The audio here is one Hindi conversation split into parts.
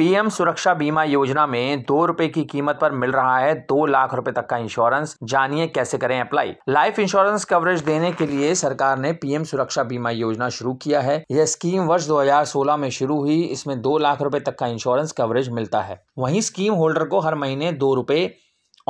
पीएम सुरक्षा बीमा योजना में दो रूपए की कीमत पर मिल रहा है दो लाख रुपए तक का इंश्योरेंस जानिए कैसे करें अप्लाई लाइफ इंश्योरेंस कवरेज देने के लिए सरकार ने पीएम सुरक्षा बीमा योजना शुरू किया है यह स्कीम वर्ष 2016 में शुरू हुई इसमें दो लाख रुपए तक का इंश्योरेंस कवरेज मिलता है वही स्कीम होल्डर को हर महीने दो रूपए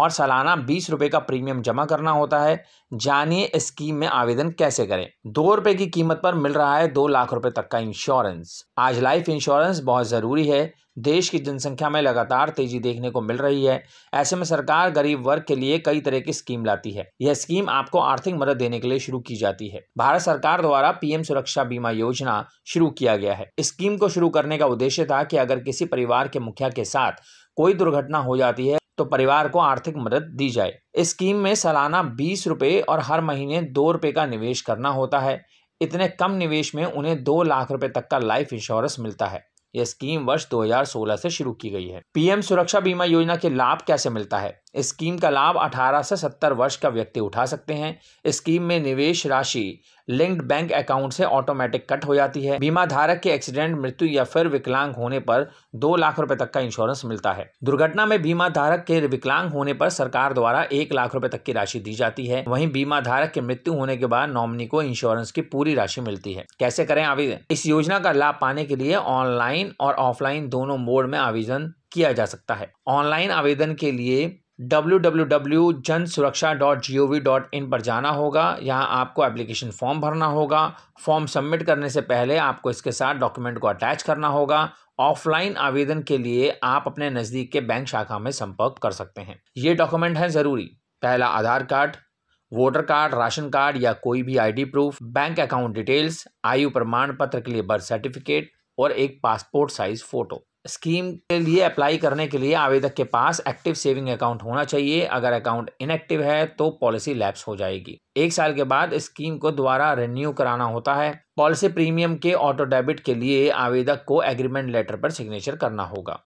और सालाना बीस रुपये का प्रीमियम जमा करना होता है जानिए स्कीम में आवेदन कैसे करें दो रुपये की कीमत पर मिल रहा है दो लाख रुपये तक का इंश्योरेंस आज लाइफ इंश्योरेंस बहुत ज़रूरी है देश की जनसंख्या में लगातार तेजी देखने को मिल रही है ऐसे में सरकार गरीब वर्ग के लिए कई तरह की स्कीम लाती है यह स्कीम आपको आर्थिक मदद देने के लिए शुरू की जाती है भारत सरकार द्वारा पीएम सुरक्षा बीमा योजना शुरू किया गया है स्कीम को शुरू करने का उद्देश्य था कि अगर किसी परिवार के मुखिया के साथ कोई दुर्घटना हो जाती है तो परिवार को आर्थिक मदद दी जाए इस स्कीम में सालाना बीस रुपये और हर महीने दो रुपये का निवेश करना होता है इतने कम निवेश में उन्हें दो लाख रुपए तक का लाइफ इंश्योरेंस मिलता है यह स्कीम वर्ष 2016 से शुरू की गई है पीएम सुरक्षा बीमा योजना के लाभ कैसे मिलता है स्कीम का लाभ 18 से 70 वर्ष का व्यक्ति उठा सकते हैं स्कीम में निवेश राशि लिंक्ड बैंक अकाउंट से ऑटोमेटिक कट हो जाती है बीमा धारक के एक्सीडेंट मृत्यु या फिर विकलांग होने पर दो लाख रुपए तक का इंश्योरेंस मिलता है दुर्घटना में बीमा धारक के विकलांग होने पर सरकार द्वारा एक लाख रुपए तक की राशि दी जाती है वही बीमा धारक के मृत्यु होने के बाद नॉमिनी को इंश्योरेंस की पूरी राशि मिलती है कैसे करें आवेदन इस योजना का लाभ पाने के लिए ऑनलाइन और ऑफलाइन दोनों मोड में आवेदन किया जा सकता है ऑनलाइन आवेदन के लिए W Jan Suraksha dot G O V dot in पर जाना होगा यहाँ आपको एप्लीकेशन फॉर्म भरना होगा फॉर्म सबमिट करने से पहले आपको इसके साथ डॉक्यूमेंट को अटैच करना होगा ऑफलाइन आवेदन के लिए आप अपने नज़दीक के बैंक शाखा में संपर्क कर सकते हैं ये डॉक्यूमेंट हैं ज़रूरी पहला Aadhaar card voter card ration card या कोई भी ID proof bank account details आयु प्रमाण पत्र के लिए बर्थ सर्टिफिकेट और एक पासपोर्ट साइज फ़ोटो स्कीम के लिए अप्लाई करने के लिए आवेदक के पास एक्टिव सेविंग अकाउंट होना चाहिए अगर अकाउंट इनएक्टिव है तो पॉलिसी लैप्स हो जाएगी एक साल के बाद स्कीम को दोबारा रिन्यू कराना होता है पॉलिसी प्रीमियम के ऑटो डेबिट के लिए आवेदक को एग्रीमेंट लेटर पर सिग्नेचर करना होगा